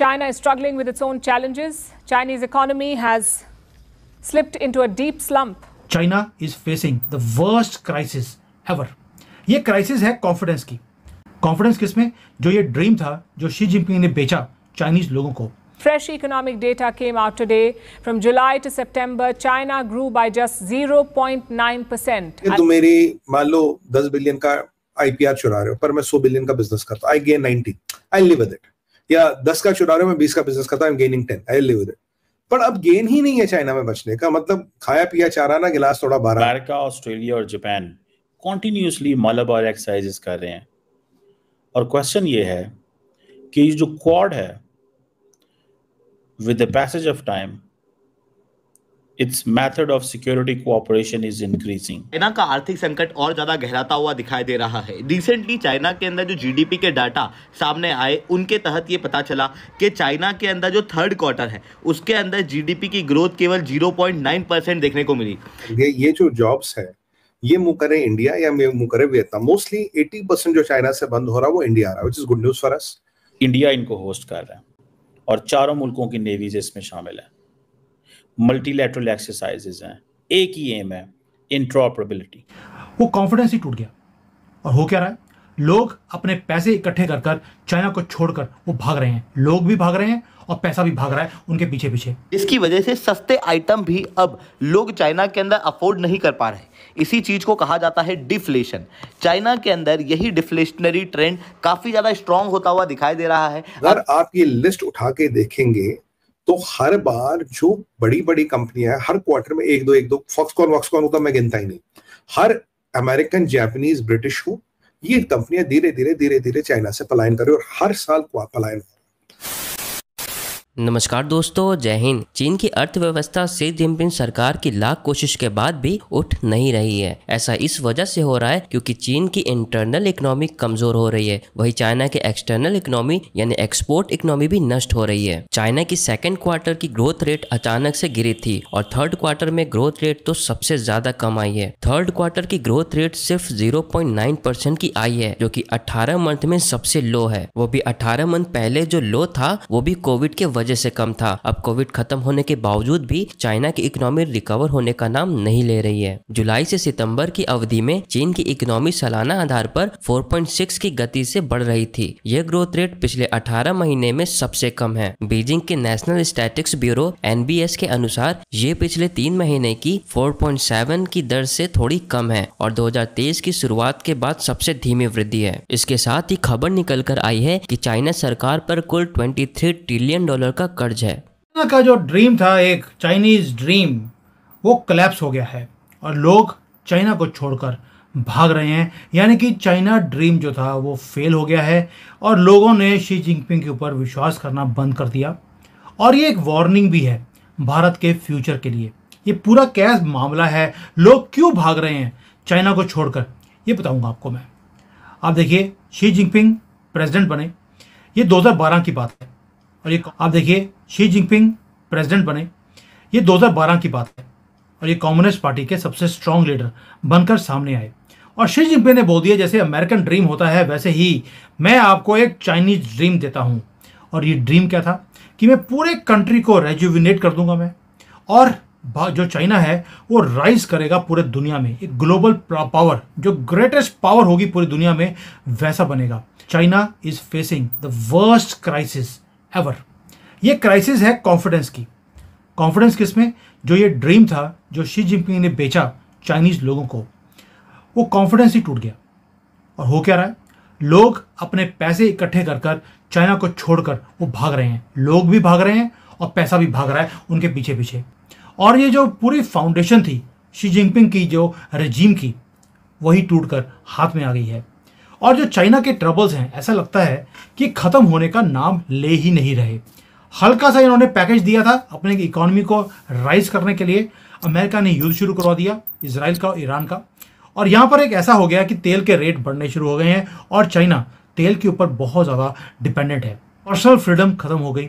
China is struggling with its own challenges. Chinese economy has slipped into a deep slump. China is facing the worst crisis ever. ये crisis है confidence की Confidence किस में जो ये dream था जो शी जिनपिंग ने बेचा चाइनीज लोगों को Fresh economic data came out today. From July to September, China grew by just 0.9%. तुम मेरी मान लो 10 बिलियन का आईपीआर चुरा रहे हो पर मैं 100 बिलियन का बिजनेस करता I gain 90 I live with it या दस का चुरा रहे हो मैं बीस का बिजनेस करता हूँ gaining ten I live it पर अब गेन ही नहीं है चाइना में बचने का मतलब खाया पिया चारा ना गिलास थोड़ा बारह अमेरिका ऑस्ट्रेलिया और जापान कॉन्टिन्यूसली मलबार एक्सरसाइजेस कर रहे हैं और क्वेश्चन ये है कि जो क्वाड है with the passage of time its method of security cooperation is increasing. China का आर्थिक संकट और ज्यादा गहराता हुआ दिखाई दे रहा है रिसेंटली चाइना के अंदर जो जीडीपी के डाटा सामने आए उनके तहत ये पता चला कि चाइना के अंदर जो थर्ड क्वार्टर है उसके अंदर जीडीपी की ग्रोथ केवल 0.9 परसेंट देखने को मिली ये ये जो जॉब्स है ये मुंह करे इंडिया या मुंह करे वियतनाम मोस्टली 80 परसेंट जो चाइना से बंद हो रहा है वो इंडिया आ रहा है which is good news for us India इनको होस्ट कर रहा है और चारों मुल्कों की नेवीज इसमें शामिल है मल्टीलेटरल एक्सरसाइजेज हैं एक ही एम है इंट्रोपरेबिलिटी वो कॉन्फिडेंस ही टूट गया और हो क्या रहा है लोग अपने पैसे इकट्ठे कर कर चाइना को छोड़कर वो भाग रहे हैं लोग भी भाग रहे हैं और पैसा भी भाग रहा है उनके पीछे पीछे इसकी वजह से सस्ते आइटम भी अब लोग चाइना के अंदर अफोर्ड नहीं कर पा रहे इसी चीज़ को कहा जाता है डिफ्लेशन चाइना के अंदर यही डिफ्लेशनरी ट्रेंड काफ़ी ज़्यादा स्ट्रांग होता हुआ दिखाई दे रहा है अगर आप ये लिस्ट उठा के देखेंगे तो हर बार जो बड़ी बड़ी कंपनियां हर क्वार्टर में एक दो एक दो फॉक्सकॉन वॉक्सकॉन होता मैं गिनता ही नहीं हर अमेरिकन जैपनीज ब्रिटिश हो ये कंपनियां धीरे धीरे धीरे धीरे चाइना से पलायन कर रही और हर साल पलायन हो नमस्कार दोस्तों जय हिंद चीन की अर्थव्यवस्था सी जिनपिंग सरकार की लाख कोशिश के बाद भी उठ नहीं रही है ऐसा इस वजह से हो रहा है क्योंकि चीन की इंटरनल इकोनॉमी कमजोर हो रही है वही चाइना के एक्सटर्नल इकोनॉमी यानी एक्सपोर्ट इकोनॉमी भी नष्ट हो रही है चाइना की सेकेंड क्वार्टर की ग्रोथ रेट अचानक से गिरी थी और थर्ड क्वार्टर में ग्रोथ रेट तो सबसे ज्यादा कम आई है थर्ड क्वार्टर की ग्रोथ रेट सिर्फ जीरो की आई है जो की अठारह मंथ में सबसे लो है वो भी अठारह मंथ पहले जो लो था वो भी कोविड के वजह वजह से कम था अब कोविड खत्म होने के बावजूद भी चाइना की इकोनॉमी रिकवर होने का नाम नहीं ले रही है जुलाई से सितंबर की अवधि में चीन की इकोनॉमी सालाना आधार पर 4.6 की गति से बढ़ रही थी यह ग्रोथ रेट पिछले 18 महीने में सबसे कम है बीजिंग के नेशनल स्टैटिक्स ब्यूरो एन के अनुसार ये पिछले तीन महीने की 4.7 की दर से थोड़ी कम है और 2023 की शुरुआत के बाद सबसे धीमी वृद्धि है इसके साथ ही खबर निकल कर आई है की चाइना सरकार पर कुल ट्वेंटी ट्रिलियन डॉलर का कर्ज है चाइना का जो ड्रीम था एक चाइनीज ड्रीम वो कलेप्स हो गया है और लोग चाइना को छोड़कर भाग रहे हैं यानी कि चाइना ड्रीम जो था वो फेल हो गया है और लोगों ने शी जिनपिंग के ऊपर विश्वास करना बंद कर दिया और ये एक वार्निंग भी है भारत के फ्यूचर के लिए ये पूरा कैस मामला है लोग क्यों भाग रहे हैं चाइना को छोड़कर ये बताऊंगा आपको मैं आप देखिए शी जिनपिंग प्रेसिडेंट बने ये 2012 की बात है और ये आप देखिए शी जिनपिंग प्रेसिडेंट बने ये 2012 की बात है और ये कम्युनिस्ट पार्टी के सबसे स्ट्रांग लीडर बनकर सामने आए और शी जिनपिंग ने बोल दिया जैसे अमेरिकन ड्रीम होता है वैसे ही मैं आपको एक चाइनीज ड्रीम देता हूँ और ये ड्रीम क्या था कि मैं पूरे कंट्री को रेजुविनेट कर दूंगा मैं और जो चाइना है वो राइज करेगा पूरे दुनिया में एक ग्लोबल पावर जो ग्रेटेस्ट पावर होगी पूरी दुनिया में वैसा बनेगा China is facing the worst crisis ever ये क्राइसिस है कॉन्फिडेंस की कॉन्फिडेंस किस में जो ये ड्रीम था जो शी जिनपिंग ने बेचा चाइनीज़ लोगों को वो कॉन्फिडेंस ही टूट गया और हो क्या रहा है लोग अपने पैसे इकट्ठे कर कर चाइना को छोड़कर वो भाग रहे हैं लोग भी भाग रहे हैं और पैसा भी भाग रहा है उनके पीछे पीछे और ये जो पूरी फाउंडेशन थी शी जिनपिंग की जो रजीम की वही टूट कर हाथ में आ गई है और जो चाइना के ट्रबल्स हैं ऐसा लगता है कि ख़त्म होने का नाम ले ही नहीं रहे हल्का सा इन्होंने पैकेज दिया था अपने इकोनॉमी को राइज करने के लिए अमेरिका ने युद्ध शुरू करवा दिया इसराइल का ईरान का और यहाँ पर एक ऐसा हो गया कि तेल के रेट बढ़ने शुरू हो गए हैं और चाइना तेल के ऊपर बहुत ज़्यादा डिपेंडेंट है पर्सनल फ्रीडम खत्म हो गई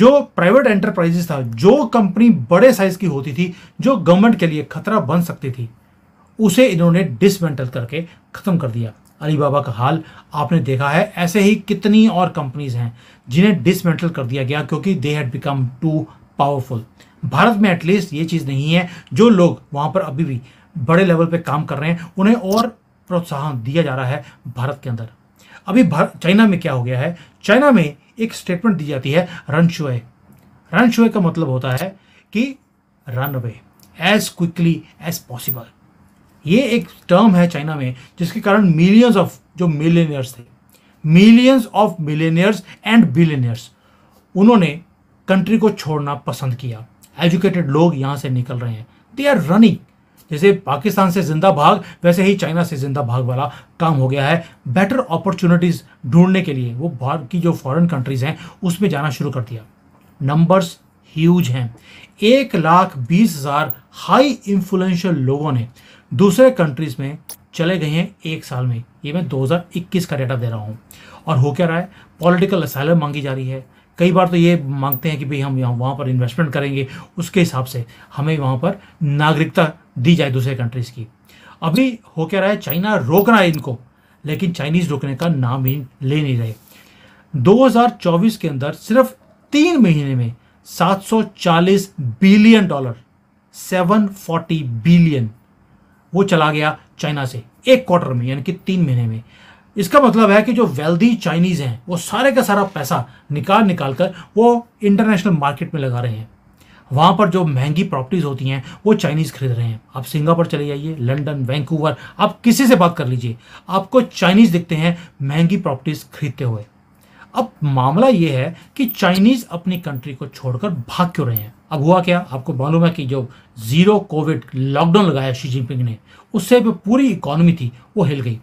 जो प्राइवेट एंटरप्राइजेस था जो कंपनी बड़े साइज की होती थी जो गवर्नमेंट के लिए खतरा बन सकती थी उसे इन्होंने डिसमेंटल करके ख़त्म कर दिया अलीबाबा का हाल आपने देखा है ऐसे ही कितनी और कंपनीज हैं जिन्हें डिसमेंटल कर दिया गया क्योंकि they had become too powerful Bharat में एटलीस्ट ये चीज़ नहीं है जो लोग वहाँ पर अभी भी बड़े लेवल पे काम कर रहे हैं उन्हें और प्रोत्साहन दिया जा रहा है भारत के अंदर अभी चाइना में क्या हो गया है चाइना में एक स्टेटमेंट दी जाती है रन शुए रन शुए का मतलब होता है कि run away as quickly as possible ये एक टर्म है चाइना में जिसके कारण मिलियंस ऑफ जो मिलेनियर्स थे millions of millionaires and billionaires उन्होंने कंट्री को छोड़ना पसंद किया एजुकेटेड लोग यहाँ से निकल रहे हैं दे आर रनिंग जैसे पाकिस्तान से जिंदा भाग वैसे ही चाइना से जिंदा भाग वाला काम हो गया है बेटर अपॉर्चुनिटीज़ ढूंढने के लिए वो भारत की जो फॉरेन कंट्रीज़ हैं उसमें जाना शुरू कर दिया नंबर्स ह्यूज हैं एक लाख बीस हज़ार हाई इन्फ्लुएंशियल लोगों ने दूसरे कंट्रीज़ में चले गए हैं एक साल में ये मैं 2021 का डेटा दे रहा हूँ और हो क्या रहा है पॉलिटिकल असाइलम मांगी जा रही है कई बार तो ये मांगते हैं कि भाई हम यहाँ वहाँ पर इन्वेस्टमेंट करेंगे उसके हिसाब से हमें वहाँ पर नागरिकता दी जाए दूसरे कंट्रीज़ की अभी हो क्या रहा है चाइना रोक रहा है इनको लेकिन चाइनीज़ रोकने का नाम ही ले नहीं रहे 2024 के अंदर सिर्फ तीन महीने में 740 बिलियन डॉलर 740 बिलियन वो चला गया चाइना से एक क्वार्टर में यानी कि तीन महीने में इसका मतलब है कि जो वेल्दी चाइनीज़ हैं वो सारे का सारा पैसा निकाल निकाल कर वो इंटरनेशनल मार्केट में लगा रहे हैं वहाँ पर जो महंगी प्रॉपर्टीज़ होती हैं वो चाइनीज़ खरीद रहे हैं आप सिंगापुर चले जाइए लंदन वैंकूवर आप किसी से बात कर लीजिए आपको चाइनीज़ दिखते हैं महंगी प्रॉपर्टीज़ खरीदते हुए अब मामला ये है कि चाइनीज़ अपनी कंट्री को छोड़कर भाग क्यों रहे हैं अब हुआ क्या आपको मालूम है कि जो ज़ीरो कोविड लॉकडाउन लगाया शी जिनपिंग ने उससे भी पूरी इकोनॉमी थी वो हिल गई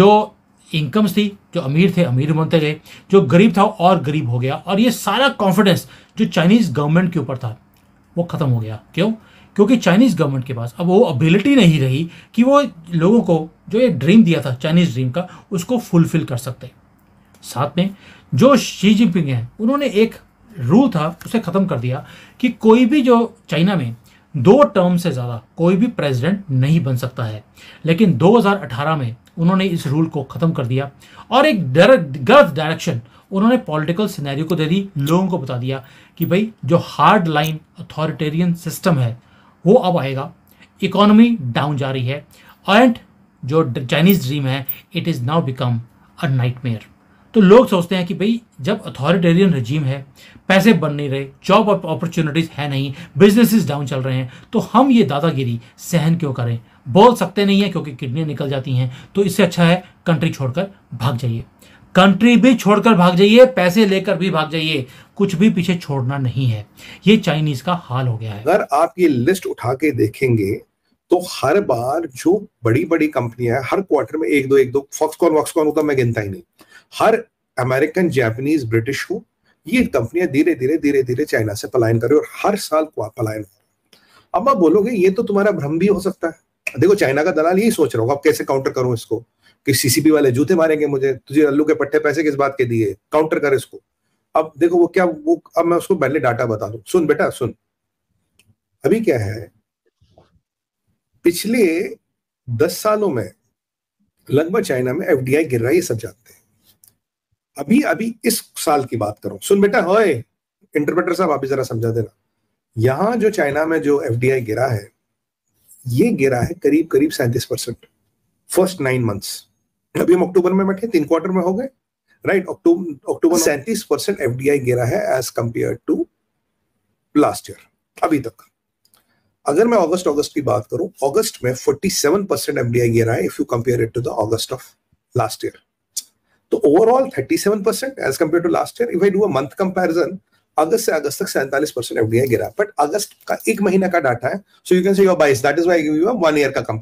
जो इनकम्स थी जो अमीर थे अमीर बनते गए जो गरीब था और गरीब हो गया और ये सारा कॉन्फिडेंस जो चाइनीज़ गवर्नमेंट के ऊपर था वो ख़त्म हो गया क्यों क्योंकि चाइनीज़ गवर्नमेंट के पास अब वो अबिलिटी नहीं रही कि वो लोगों को जो ये ड्रीम दिया था चाइनीज़ ड्रीम का उसको फुलफिल कर सकते साथ में जो शी जिनपिंग है उन्होंने एक रूल था उसे ख़त्म कर दिया कि कोई भी जो चाइना में दो टर्म से ज़्यादा कोई भी प्रेसिडेंट नहीं बन सकता है लेकिन 2018 में उन्होंने इस रूल को ख़त्म कर दिया और एक गलत डायरेक्शन उन्होंने पॉलिटिकल सिनेरियो को दे दी लोगों को बता दिया कि भाई जो हार्ड लाइन अथॉरिटेरियन सिस्टम है वो अब आएगा इकोनॉमी डाउन जा रही है एंड जो चाइनीज़ ड्रीम है it is now become a nightmare तो लोग सोचते हैं कि भाई जब अथॉरिटेरियन रजीम है पैसे बन नहीं रहे जॉब अपॉर्चुनिटीज़ है नहीं बिजनेसेस डाउन चल रहे हैं तो हम ये दादागिरी सहन क्यों करें बोल सकते नहीं है क्योंकि किडनी निकल जाती हैं तो इससे अच्छा है कंट्री छोड़कर भाग जाइए कंट्री भी छोड़कर भाग जाइए पैसे लेकर भी भाग जाइए कुछ भी पीछे छोड़ना नहीं है ये चाइनीज का हाल हो गया है अगर आप ये लिस्ट उठा के देखेंगे तो हर बार जो बड़ी बड़ी कंपनियां हर क्वार्टर में एक दो एक दो फॉक्सकॉन वॉक्सकॉन होता मैं गिनता ही नहीं हर अमेरिकन जैपनीज ब्रिटिश हो ये कंपनियां धीरे धीरे धीरे धीरे चाइना से पलायन कर रही और हर साल पलायन हो अब आप बोलोगे ये तो तुम्हारा भ्रम भी हो सकता है देखो चाइना का दलाल यही सोच रहा होगा अब कैसे काउंटर करूं इसको कि सीसीपी वाले जूते मारेंगे मुझे तुझे अल्लू के पट्टे पैसे किस बात के दिए काउंटर कर इसको अब देखो वो क्या वो अब मैं उसको पहले डाटा बता दू सुन बेटा सुन अभी क्या है पिछले दस सालों में लगभग चाइना में एफडीआई गिर रहा है ये सब जानते हैं अभी अभी इस साल की बात करूं सुन बेटा हो इंटरप्रेटर साहब आप जरा समझा देना यहां जो चाइना में जो एफ गिरा है ये गिरा है करीब करीब सैंतीस परसेंट फर्स्ट नाइन मंथ्स अभी हम अक्टूबर में बैठे तीन क्वार्टर में हो गए राइट अक्टूबर अक्टूबर सैंतीस परसेंट एफ गिरा है as compare to last year अभी तक अगर मैं अगस्त अगस्त की बात करूं अगस्त में 47 परसेंट एफ गिरा है if you compare it to the August of last year तो overall 37 percent as compare to last year if I do a month comparison August से अगस्त तक सैंतालीस परसेंट एफडीआई गिरा बट अगस्त का एक महीना का डाटा है so you can say your bias that is why give you one year का कंपेरिजन